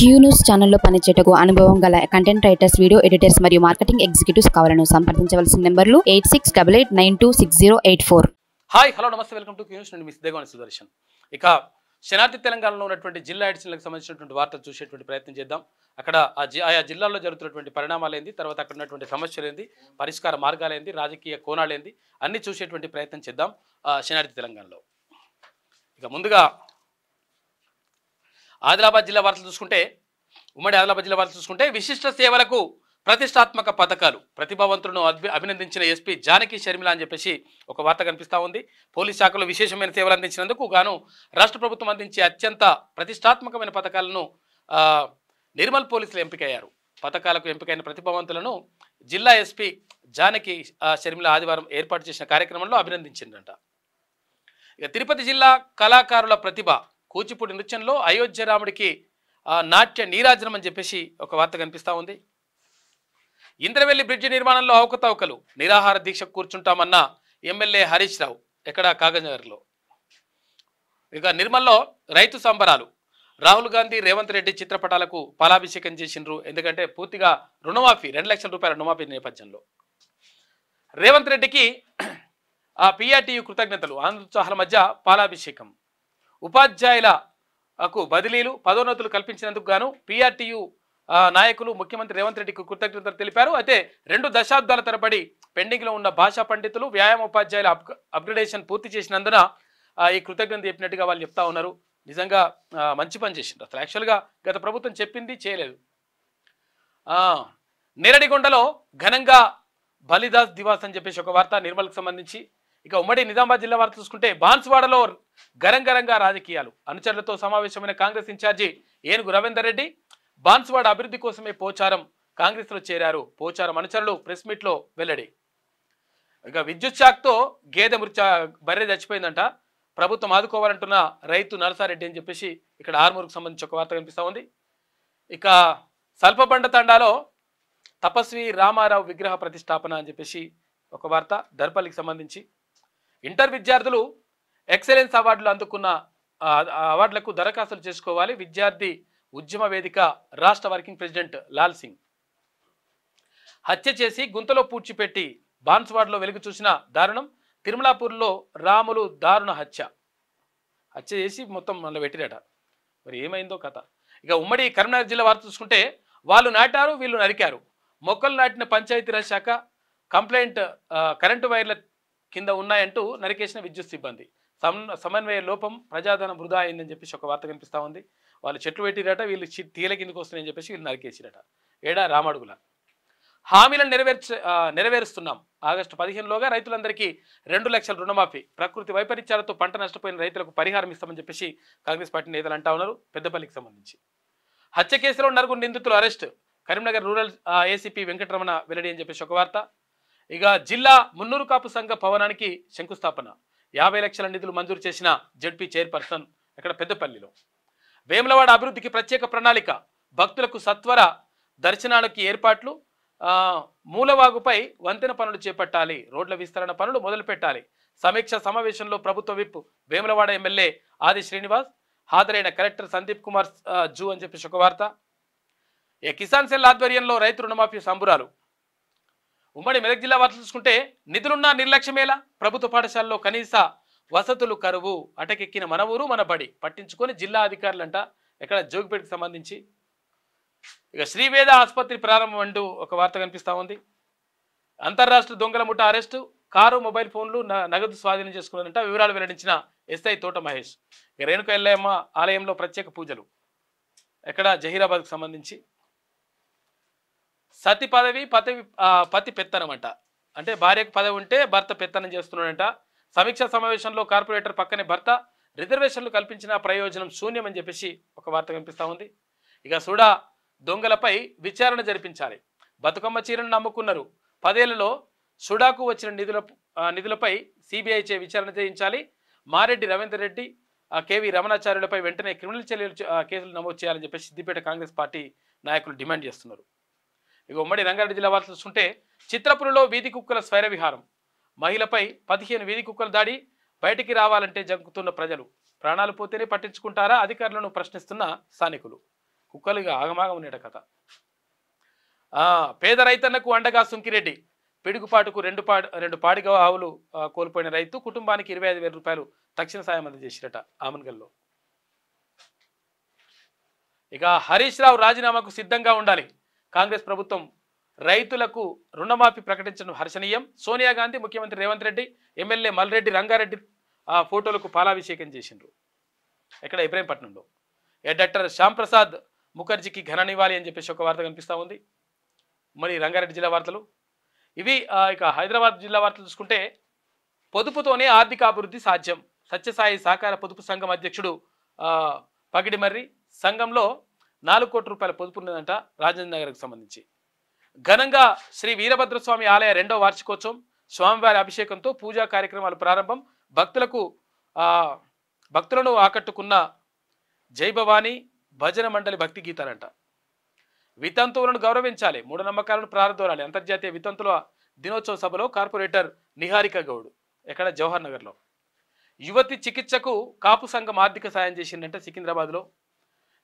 Q News ఛానల్లో పనిచేటకు అనుభవం గల కంటెంట్ రైటర్స్ వీడియో ఎడిటర్స్ మరియు మార్కెటింగ్ ఎగ్జిక్యూటివ్స్ కావాలను సంప్రదించవలసిన నెంబర్లు eight six double eight nine two six zero eight four hi hello నమస్తే వెల్కమ్ టు క్యూస్ నుండి మిస్ సిద్ధగోని సుదర్శన్ ఇక శనార్థి తెలంగాణలో ఉన్నటువంటి జిల్లా ఎడిషన్లకు సంబంధించినటువంటి వార్తలు చూసేటువంటి ప్రయత్నం చేద్దాం అక్కడ జి ఆయా జిల్లాల్లో జరుగుతున్నటువంటి పరిణామాలు ఏంది తర్వాత అక్కడ ఉన్నటువంటి సమస్యలు ఏంది పరిష్కార మార్గాలు ఏంది రాజకీయ కోణాలు ఏంది అన్నీ చూసేటువంటి ప్రయత్నం చేద్దాం శనార్థి తెలంగాణలో ఇక ముందుగా ఆదిలాబాద్ జిల్లా వార్తలు చూసుకుంటే ఉమ్మడి ఆదిలాబాద్ జిల్లా వార్తలు చూసుకుంటే విశిష్ట సేవలకు ప్రతిష్టాత్మక పథకాలు ప్రతిభావంతులను అభినందించిన ఎస్పీ జానకి షర్మిల అని చెప్పేసి ఒక వార్త కనిపిస్తూ ఉంది పోలీస్ శాఖలో విశేషమైన సేవలు అందించినందుకు గాను రాష్ట్ర ప్రభుత్వం అందించే అత్యంత ప్రతిష్టాత్మకమైన పథకాలను నిర్మల్ పోలీసులు ఎంపికయ్యారు పథకాలకు ఎంపికైన ప్రతిభావంతులను జిల్లా ఎస్పీ జానకి షర్మిల ఆదివారం ఏర్పాటు చేసిన కార్యక్రమంలో అభినందించిందంట ఇక తిరుపతి జిల్లా కళాకారుల ప్రతిభ కూచిపూడి నృత్యంలో అయోధ్య రాముడికి నాట్య నీరాజనం అని చెప్పేసి ఒక వార్త కనిపిస్తూ ఉంది ఇంద్రవెల్లి బ్రిడ్జి నిర్మాణంలో అవకతవకలు నిరాహార దీక్ష కూర్చుంటామన్న ఎమ్మెల్యే హరీష్ రావు ఎక్కడ కాగజనగర్లో ఇక నిర్మల్లో రైతు సంబరాలు రాహుల్ గాంధీ రేవంత్ రెడ్డి చిత్రపటాలకు పాలాభిషేకం చేసిండ్రు ఎందుకంటే పూర్తిగా రుణమాఫీ రెండు లక్షల రూపాయల రుణమాఫీ నేపథ్యంలో రేవంత్ రెడ్డికి ఆ పిఆర్టీయు కృతజ్ఞతలు ఆంధ్రోత్సాహాల మధ్య పాలాభిషేకం ఉపాధ్యాయులకు బదిలీలు పదోన్నతులు కల్పించినందుకు గాను పిఆర్టీయు నాయకులు ముఖ్యమంత్రి రేవంత్ రెడ్డికి కృతజ్ఞతలు తెలిపారు అయితే రెండు దశాబ్దాల తరబడి పెండింగ్లో ఉన్న భాషా పండితులు వ్యాయామ ఉపాధ్యాయుల అప్గ్రేడేషన్ పూర్తి చేసినందున ఈ కృతజ్ఞత చెప్పినట్టుగా వాళ్ళు చెప్తా ఉన్నారు నిజంగా మంచి పని చేసిండ్రు అసలు యాక్చువల్గా గత ప్రభుత్వం చెప్పింది చేయలేదు నేరడిగొండలో ఘనంగా బలిదాస్ దివాస్ అని చెప్పేసి ఒక వార్త నిర్మల్కి సంబంధించి ఇక ఉమ్మడి నిజామాబాద్ జిల్లా వారు చూసుకుంటే బాన్స్వాడలో గరంగరంగా రాజకీయాలు అనుచరులతో సమావేశమైన కాంగ్రెస్ ఇన్ఛార్జి ఏనుగు రవీందర్ రెడ్డి బాన్స్వాడ అభివృద్ధి కోసమే పోచారం కాంగ్రెస్లో చేరారు పోచారం అనుచరులు ప్రెస్ మీట్లో వెల్లడి ఇక విద్యుత్ శాఖతో గేదె మృత్య బర్రె చచ్చిపోయిందంట ప్రభుత్వం ఆదుకోవాలంటున్న రైతు నరసారెడ్డి అని చెప్పేసి ఇక్కడ ఆర్మూరుకు సంబంధించి ఒక వార్త కనిపిస్తూ ఉంది ఇక సల్పబండ తండాలో తపస్వి రామారావు విగ్రహ ప్రతిష్టాపన అని చెప్పేసి ఒక వార్త దర్పల్లికి సంబంధించి ఇంటర్ విద్యార్థులు ఎక్సలెన్స్ అవార్డులు అందుకున్న అవార్డులకు దరఖాస్తులు చేసుకోవాలి విద్యార్థి ఉద్యమ వేదిక రాష్ట్ర వర్కింగ్ ప్రెసిడెంట్ లాల్ సింగ్ హత్య చేసి గుంతలో పూడ్చిపెట్టి బాన్స్వాడలో వెలుగు చూసిన దారుణం తిరుమలాపూర్లో రాములు దారుణ హత్య హత్య చేసి మొత్తం మళ్ళీ పెట్టిరట మరి ఏమైందో కథ ఇక ఉమ్మడి కరీంనగర్ జిల్లా వారు చూసుకుంటే వాళ్ళు నాటారు వీళ్ళు నరికారు మొక్కలు నాటిన పంచాయతీరాజ్ శాఖ కంప్లైంట్ కరెంటు వైర్ల కింద ఉన్నాయంటూ నరికేసిన విద్యుత్ సిబ్బంది సమన్వయ లోపం ప్రజాధనం వృధా అయిందని చెప్పేసి ఒక వార్త కనిపిస్తూ ఉంది వాళ్ళు చెట్లు పెట్టిరట వీళ్ళు తీల కిందకు వస్తున్నాయని చెప్పేసి వీళ్ళు నరికేసిరట ఏడా రామడుగుల హామీలను నెరవేర్చ నెరవేరుస్తున్నాం ఆగస్టు పదిహేనులోగా రైతులందరికీ రెండు లక్షల రుణమాఫీ ప్రకృతి వైపరీత్యాలతో పంట నష్టపోయిన రైతులకు పరిహారం ఇస్తామని చెప్పేసి కాంగ్రెస్ పార్టీ నేతలు అంటా ఉన్నారు పెద్దపల్లికి సంబంధించి హత్య కేసులో నలుగురు నిందితులు arrest Karimnagar rural ACP Venkataramana వెల్లడి అని చెప్పేసి ఒక వార్త ఇక జిల్లా మున్నూరు కాపు సంఘ భవనానికి శంకుస్థాపన యాభై లక్షల నిధులు మంజూరు చేసిన జడ్పీ చైర్పర్సన్ ఇక్కడ పెద్దపల్లిలో వేములవాడ అభివృద్ధికి ప్రత్యేక ప్రణాళిక భక్తులకు సత్వర దర్శనాలకి ఏర్పాట్లు మూలవాగుపై వంతెన పనులు చేపట్టాలి రోడ్ల విస్తరణ పనులు మొదలుపెట్టాలి సమీక్ష సమావేశంలో ప్రభుత్వ విప్ వేములవాడ ఎమ్మెల్యే ఆది శ్రీనివాస్ హాజరైన కలెక్టర్ సందీప్ కుమార్ జూ అని చెప్పి శుకవార్త ఏ కిసాన్ సెల్ ఆధ్వర్యంలో రైతు రుణమాఫీ సంబురాలు ఉమ్మడి మెదక్ జిల్లా వార్తలు చూసుకుంటే నిధులున్న నిర్లక్ష్యమేలా ప్రభుత్వ పాఠశాలలో కనీస వసతులు కరువు అటకెక్కిన మన ఊరు మన బడి పట్టించుకొని జిల్లా అధికారులంట ఎక్కడ జోగిపేటకి సంబంధించి ఇక శ్రీవేద ఆసుపత్రి ప్రారంభం అంటూ ఒక వార్త కనిపిస్తూ ఉంది అంతర్రాష్ట్ర దొంగల ముఠ అరెస్టు కారు మొబైల్ ఫోన్లు నగదు స్వాధీనం చేసుకున్నారంట వివరాలు వెల్లడించిన ఎస్ఐ తోట మహేష్ రేణుక ఎల్లయ్యమ్మ ఆలయంలో ప్రత్యేక పూజలు ఎక్కడ జహీరాబాద్కు సంబంధించి సతి పదవి పదవి పతి పెత్తనం అంట అంటే భార్యకు పదవి ఉంటే భర్త పెత్తనం చేస్తున్నాడంట సమీక్ష సమావేశంలో కార్పొరేటర్ పక్కనే భర్త రిజర్వేషన్లు కల్పించిన ప్రయోజనం శూన్యం అని చెప్పేసి ఒక వార్త కనిపిస్తూ ఉంది ఇక సుడా దొంగలపై విచారణ జరిపించాలి బతుకమ్మ చీరను నమ్ముకున్నారు పదేళ్లలో సుడాకు వచ్చిన నిధుల నిధులపై సిబిఐ చే విచారణ చేయించాలి మారెడ్డి రవీందర్ రెడ్డి కేవి రమణాచార్యులపై వెంటనే క్రిమినల్ చర్యలు కేసులు నమోదు చేయాలని చెప్పి సిద్దిపేట కాంగ్రెస్ పార్టీ నాయకులు డిమాండ్ చేస్తున్నారు ఇక ఉమ్మడి రంగారెడ్డి జిల్లా వార్తలు చూస్తుంటే చిత్రపురిలో వీధి కుక్కల స్వైర విహారం మహిళపై పదిహేను వీధి కుక్కల దాడి బయటికి రావాలంటే జంకుతున్న ప్రజలు ప్రాణాలు పోతేనే పట్టించుకుంటారా అధికారులను ప్రశ్నిస్తున్న స్థానికులు కుక్కలుగా ఆగమాగమనేట కథ పేద రైతన్నకు అండగా సుంకిరెడ్డి పిడుగుపాటుకు రెండు పాడు రెండు పాడిగా ఆవులు కోల్పోయిన రైతు కుటుంబానికి ఇరవై ఐదు వేల రూపాయలు తక్షణ సాయం అందజేసిరట ఆమన్గల్లో ఇక హరీష్ రావు రాజీనామాకు సిద్ధంగా ఉండాలి కాంగ్రెస్ ప్రభుత్వం రైతులకు రుణమాఫీ ప్రకటించడం హర్షణీయం సోనియా గాంధీ ముఖ్యమంత్రి రేవంత్ రెడ్డి ఎమ్మెల్యే మల్రెడ్డి రంగారెడ్డి ఆ ఫోటోలకు పాలాభిషేకం చేసిండ్రు ఎక్కడ ఇబ్రాహీంపట్నంలో డాక్టర్ శ్యాంప్రసాద్ ముఖర్జీకి ఘననివ్వాలి అని చెప్పేసి ఒక వార్త కనిపిస్తూ ఉంది మరి రంగారెడ్డి జిల్లా వార్తలు ఇవి ఇక హైదరాబాద్ జిల్లా వార్తలు చూసుకుంటే పొదుపుతోనే ఆర్థిక అభివృద్ధి సాధ్యం సత్యసాయి సహకార పొదుపు సంఘం అధ్యక్షుడు పగిడిమర్రి సంఘంలో నాలుగు కోట్ల రూపాయల ఉన్నదంట రాజేంద్ర నగర్కు సంబంధించి ఘనంగా శ్రీ వీరభద్రస్వామి ఆలయ రెండో వార్షికోత్సవం స్వామివారి అభిషేకంతో పూజా కార్యక్రమాలు ప్రారంభం భక్తులకు భక్తులను ఆకట్టుకున్న జై భజన మండలి భక్తి గీతాలంట వితంతువులను గౌరవించాలి మూఢనమ్మకాలను ప్రారంభించాలి అంతర్జాతీయ వితంతుల దినోత్సవ సభలో కార్పొరేటర్ నిహారిక గౌడ్ ఎక్కడ జవహర్ నగర్లో యువతి చికిత్సకు కాపు సంఘం ఆర్థిక సాయం చేసిందంటే సికింద్రాబాద్లో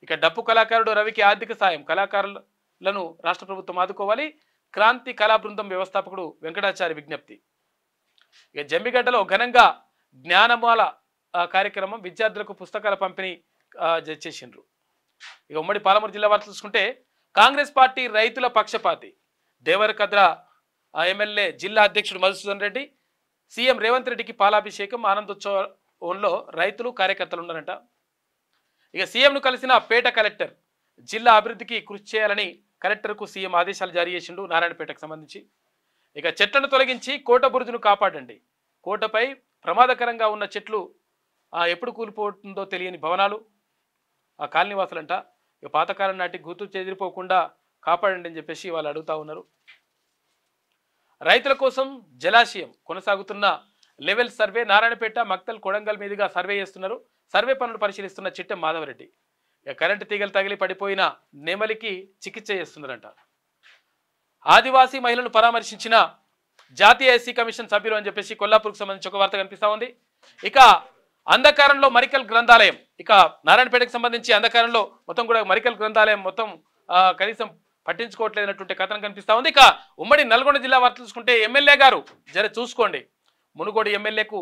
ఇక డప్పు కళాకారుడు రవికి ఆర్థిక సాయం కళాకారులను రాష్ట్ర ప్రభుత్వం ఆదుకోవాలి క్రాంతి కళా బృందం వ్యవస్థాపకుడు వెంకటాచారి విజ్ఞప్తి ఇక జమ్మిగడ్డలో ఘనంగా జ్ఞానమాల కార్యక్రమం విద్యార్థులకు పుస్తకాల పంపిణీ చేసిండ్రు ఇక ఉమ్మడి పాలమూరు జిల్లా వారు చూసుకుంటే కాంగ్రెస్ పార్టీ రైతుల పక్షపాతి దేవరకద్ర ఎమ్మెల్యే జిల్లా అధ్యక్షుడు మధుసూదన్ రెడ్డి సీఎం రేవంత్ రెడ్డికి పాలాభిషేకం ఆనందోత్సవంలో రైతులు కార్యకర్తలు ఉన్నారంట ఇక సీఎంను కలిసిన పేట కలెక్టర్ జిల్లా అభివృద్ధికి కృషి చేయాలని కలెక్టర్కు సీఎం ఆదేశాలు జారీ చేసిండు నారాయణపేటకు సంబంధించి ఇక చెట్లను తొలగించి కోట బురుజును కాపాడండి కోటపై ప్రమాదకరంగా ఉన్న చెట్లు ఎప్పుడు కూలిపోతుందో తెలియని భవనాలు ఆ కాలనీవాసులంట ఇక పాతకాలం నాటి గుర్తు చెదిరిపోకుండా కాపాడండి అని చెప్పేసి వాళ్ళు అడుగుతూ ఉన్నారు రైతుల కోసం జలాశయం కొనసాగుతున్న లెవెల్ సర్వే నారాయణపేట మక్తల్ కొడంగల్ మీదుగా సర్వే చేస్తున్నారు సర్వే పనులు పరిశీలిస్తున్న చిట్టె మాధవరెడ్డి కరెంటు తీగలు తగిలి పడిపోయిన నెమలికి చికిత్స చేస్తున్నారంట ఆదివాసీ మహిళను పరామర్శించిన జాతీయ ఎస్సీ కమిషన్ సభ్యులు అని చెప్పేసి కొల్లాపూర్కు సంబంధించి ఒక వార్త కనిపిస్తూ ఉంది ఇక అంధకారంలో మరికల్ గ్రంథాలయం ఇక నారాయణపేటకు సంబంధించి అంధకారంలో మొత్తం కూడా మరికల్ గ్రంథాలయం మొత్తం కనీసం పట్టించుకోవట్లేదన్నటువంటి కథనం కనిపిస్తూ ఉంది ఇక ఉమ్మడి నల్గొండ జిల్లా వార్త చూసుకుంటే ఎమ్మెల్యే గారు జర చూసుకోండి మునుగోడు ఎమ్మెల్యేకు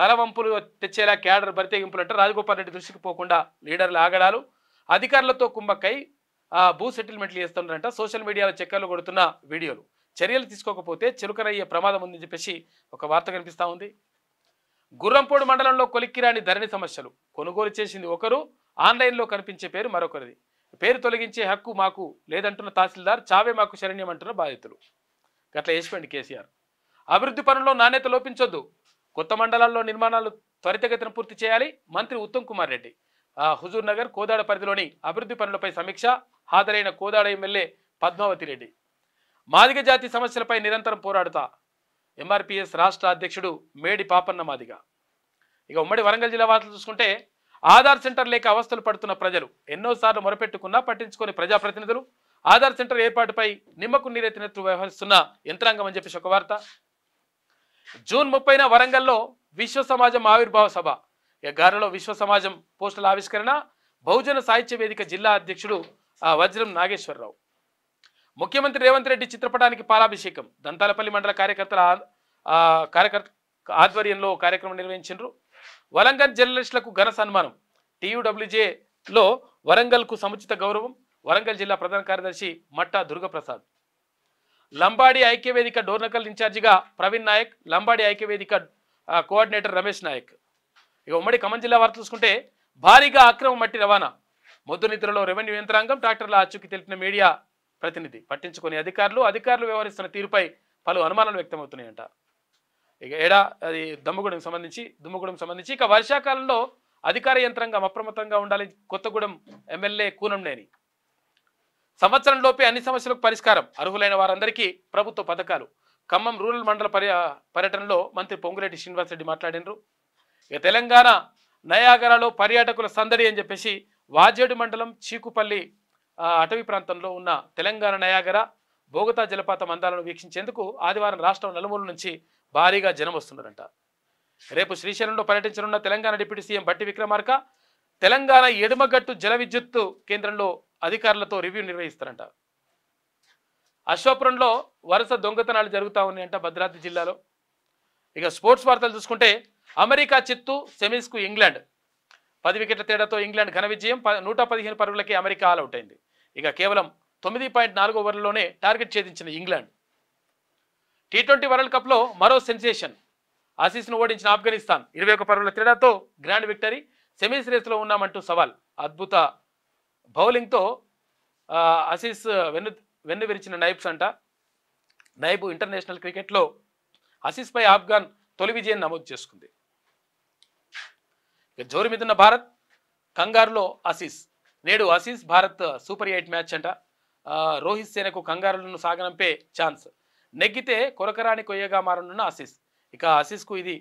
తలవంపులు తెచ్చేలా క్యాడర్ బరితెగింపులు అంటే రాజగోపాల్ రెడ్డి దృష్టికి పోకుండా లీడర్లు ఆగడాలు అధికారులతో కుంభక్కై భూ సెటిల్మెంట్లు చేస్తుండ్రంట సోషల్ మీడియాలో చక్కర్లు కొడుతున్న వీడియోలు చర్యలు తీసుకోకపోతే చురుకరయ్యే ప్రమాదం ఉందని చెప్పేసి ఒక వార్త కనిపిస్తూ ఉంది గుర్రంపోడు మండలంలో కొలిక్కిరాని ధరణి సమస్యలు కొనుగోలు చేసింది ఒకరు ఆన్లైన్లో కనిపించే పేరు మరొకరిది పేరు తొలగించే హక్కు మాకు లేదంటున్న తహసీల్దార్ చావే మాకు శరణ్యం అంటున్న బాధితులు గట్ల వేసిపోయింది కేసీఆర్ అభివృద్ధి పనుల్లో నాణ్యత లోపించొద్దు కొత్త మండలాల్లో నిర్మాణాలు త్వరితగతిన పూర్తి చేయాలి మంత్రి ఉత్తమ్ కుమార్ రెడ్డి హుజూర్ నగర్ కోదాడ పరిధిలోని అభివృద్ధి పనులపై సమీక్ష హాజరైన కోదాడ ఎమ్మెల్యే పద్మావతి రెడ్డి మాదిగ జాతి సమస్యలపై నిరంతరం పోరాడుతా ఎంఆర్పిఎస్ రాష్ట్ర అధ్యక్షుడు మేడి పాపన్న మాదిగ ఇక ఉమ్మడి వరంగల్ జిల్లా వార్తలు చూసుకుంటే ఆధార్ సెంటర్ లేక అవస్థలు పడుతున్న ప్రజలు ఎన్నోసార్లు మొరపెట్టుకున్నా పట్టించుకొని ప్రజాప్రతినిధులు ఆధార్ సెంటర్ ఏర్పాటుపై నిమ్మకు నీరెత్తినట్లు వ్యవహరిస్తున్న యంత్రాంగం అని చెప్పేసి ఒక వార్త జూన్ ముప్పైన వరంగల్లో విశ్వ సమాజం ఆవిర్భావ సభ గారిలో విశ్వ సమాజం పోస్టుల ఆవిష్కరణ బహుజన సాహిత్య వేదిక జిల్లా అధ్యక్షుడు వజ్రం నాగేశ్వరరావు ముఖ్యమంత్రి రేవంత్ రెడ్డి చిత్రపటానికి పాలాభిషేకం దంతాలపల్లి మండల కార్యకర్తల కార్యకర్త ఆధ్వర్యంలో కార్యక్రమం నిర్వహించారు వరంగల్ జర్నలిస్టులకు ఘన సన్మానం టీయూడబ్ల్యూజేలో వరంగల్కు సముచిత గౌరవం వరంగల్ జిల్లా ప్రధాన కార్యదర్శి మట్టా దుర్గప్రసాద్ లంబాడి ఐక్యవేదిక డోర్నకల్ ఇన్ఛార్జిగా ప్రవీణ్ నాయక్ లంబాడి ఐక్యవేదిక కోఆర్డినేటర్ రమేష్ నాయక్ ఇక ఉమ్మడి ఖమ్మం జిల్లా వారు చూసుకుంటే భారీగా అక్రమ మట్టి రవాణా నిద్రలో రెవెన్యూ యంత్రాంగం ట్రాక్టర్ల అచ్చుకి తెలిపిన మీడియా ప్రతినిధి పట్టించుకునే అధికారులు అధికారులు వ్యవహరిస్తున్న తీరుపై పలు అనుమానాలు వ్యక్తమవుతున్నాయంట ఇక ఏడా అది దమ్ముగూడెం సంబంధించి దుమ్ముగూడెం సంబంధించి ఇక వర్షాకాలంలో అధికార యంత్రాంగం అప్రమత్తంగా ఉండాలి కొత్తగూడెం ఎమ్మెల్యే కూనంనేని సంవత్సరంలోపే అన్ని సమస్యలకు పరిష్కారం అర్హులైన వారందరికీ ప్రభుత్వ పథకాలు ఖమ్మం రూరల్ మండల పర్య పర్యటనలో మంత్రి శ్రీనివాస్ శ్రీనివాసరెడ్డి మాట్లాడినరు ఇక తెలంగాణ నయాగరాలో పర్యాటకుల సందడి అని చెప్పేసి వాజేడు మండలం చీకుపల్లి అటవీ ప్రాంతంలో ఉన్న తెలంగాణ నయాగర బోగతా జలపాతం అందాలను వీక్షించేందుకు ఆదివారం రాష్ట్రం నలుమూల నుంచి భారీగా జనం వస్తున్నారంట రేపు శ్రీశైలంలో పర్యటించనున్న తెలంగాణ డిప్యూటీ సీఎం బట్టి విక్రమార్క తెలంగాణ ఎడుమగట్టు జల విద్యుత్తు కేంద్రంలో అధికారులతో రివ్యూ నిర్వహిస్తారంట అశ్వాపురంలో వరుస దొంగతనాలు జరుగుతూ ఉన్నాయంట భద్రాద్రి జిల్లాలో ఇక స్పోర్ట్స్ వార్తలు చూసుకుంటే అమెరికా చిత్తు సెమీస్కు ఇంగ్లాండ్ పది వికెట్ల తేడాతో ఇంగ్లాండ్ ఘన విజయం నూట పదిహేను పరుగులకి అమెరికా ఆల్అవుట్ అయింది ఇక కేవలం తొమ్మిది పాయింట్ నాలుగు ఓవర్లలోనే టార్గెట్ ఛేదించిన ఇంగ్లాండ్ టీ ట్వంటీ వరల్డ్ కప్లో మరో సెన్సేషన్ ఆసీస్ను ఓడించిన ఆఫ్ఘనిస్తాన్ ఇరవై ఒక పరుగుల తేడాతో గ్రాండ్ విక్టరీ సెమీస్ రేస్లో ఉన్నామంటూ సవాల్ అద్భుత బౌలింగ్తో అసీస్ వెన్ను వెన్ను విరిచిన నైబ్స్ అంట నైబు ఇంటర్నేషనల్ క్రికెట్లో అసీస్పై ఆఫ్ఘాన్ తొలి విజయం నమోదు చేసుకుంది జోరు మీదున్న భారత్ కంగారులో అసీస్ నేడు Aussies Bharat super eight match అంట రోహిత్ సేనకు కంగారులను సాగనంపే ఛాన్స్ నెగ్గితే కొరకరాని కొయ్యగా మారనున్న అసీస్ ఇక అసీస్కు ఇది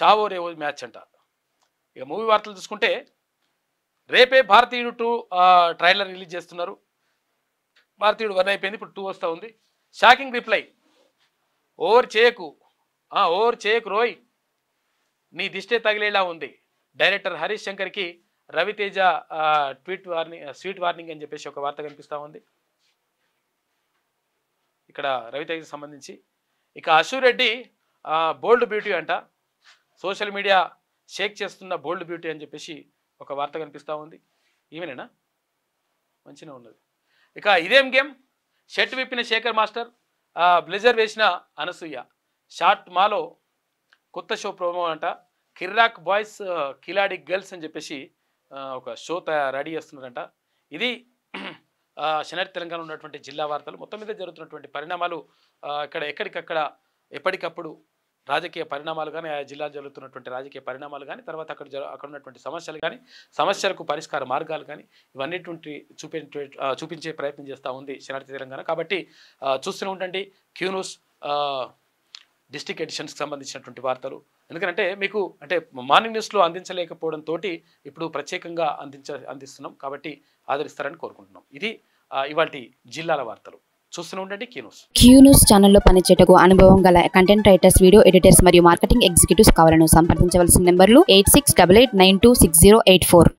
చావో రేవో మ్యాచ్ అంట ఇక మూవీ వార్తలు చూసుకుంటే రేపే భారతీయుడు టూ ట్రైలర్ రిలీజ్ చేస్తున్నారు భారతీయుడు వన్ అయిపోయింది ఇప్పుడు టూ వస్తూ ఉంది షాకింగ్ రిప్లై ఓవర్ చేయకు ఓవర్ చేయకు రోయ్ నీ దిష్టే తగిలేలా ఉంది డైరెక్టర్ హరీష్ శంకర్కి Raviteja tweet warning sweet warning అని చెప్పేసి ఒక వార్త కనిపిస్తూ ఉంది ఇక్కడ రవితేజకి సంబంధించి ఇక అశురెడ్డి బోల్డ్ బ్యూటీ అంట సోషల్ మీడియా షేక్ చేస్తున్న బోల్డ్ బ్యూటీ అని చెప్పేసి ఒక వార్త కనిపిస్తూ ఉంది ఈమెనేనా మంచిగా ఉన్నది ఇక ఇదేం గేమ్ షర్ట్ విప్పిన శేఖర్ మాస్టర్ బ్లెజర్ వేసిన అనసూయ షార్ట్ మాలో కొత్త షో ప్రోమో అంట కిర్రాక్ బాయ్స్ కిలాడి గర్ల్స్ అని చెప్పేసి ఒక షో రెడీ చేస్తున్నారంట ఇది శనరి తెలంగాణ ఉన్నటువంటి జిల్లా వార్తలు మొత్తం మీద జరుగుతున్నటువంటి పరిణామాలు ఇక్కడ ఎక్కడికక్కడ ఎప్పటికప్పుడు రాజకీయ పరిణామాలు కానీ ఆయా జిల్లా జరుగుతున్నటువంటి రాజకీయ పరిణామాలు కానీ తర్వాత అక్కడ అక్కడ ఉన్నటువంటి సమస్యలు కానీ సమస్యలకు పరిష్కార మార్గాలు కానీ ఇవన్నీటువంటి చూపే చూపించే ప్రయత్నం చేస్తూ ఉంది శనార్థి తెలంగాణ కాబట్టి చూస్తూనే ఉండండి క్యూనూస్ డిస్టిక్ ఎడిషన్స్కి సంబంధించినటువంటి వార్తలు ఎందుకంటే మీకు అంటే మార్నింగ్ న్యూస్లో అందించలేకపోవడంతో ఇప్పుడు ప్రత్యేకంగా అందించ అందిస్తున్నాం కాబట్టి ఆదరిస్తారని కోరుకుంటున్నాం ఇది ఇవాటి జిల్లాల వార్తలు చూస్తూనే క్యూనూస్ ఛానల్లో పనిచేటకు అనుభవం గల కంటెంట్ రైటర్స్ వీడియో ఎడిటర్స్ మరియు మార్కెటింగ్ ఎగ్జిక్యూటివ్స్ కావాలను సంప్రదించవలసిన నెంబర్లు eight six double eight nine two six zero eight four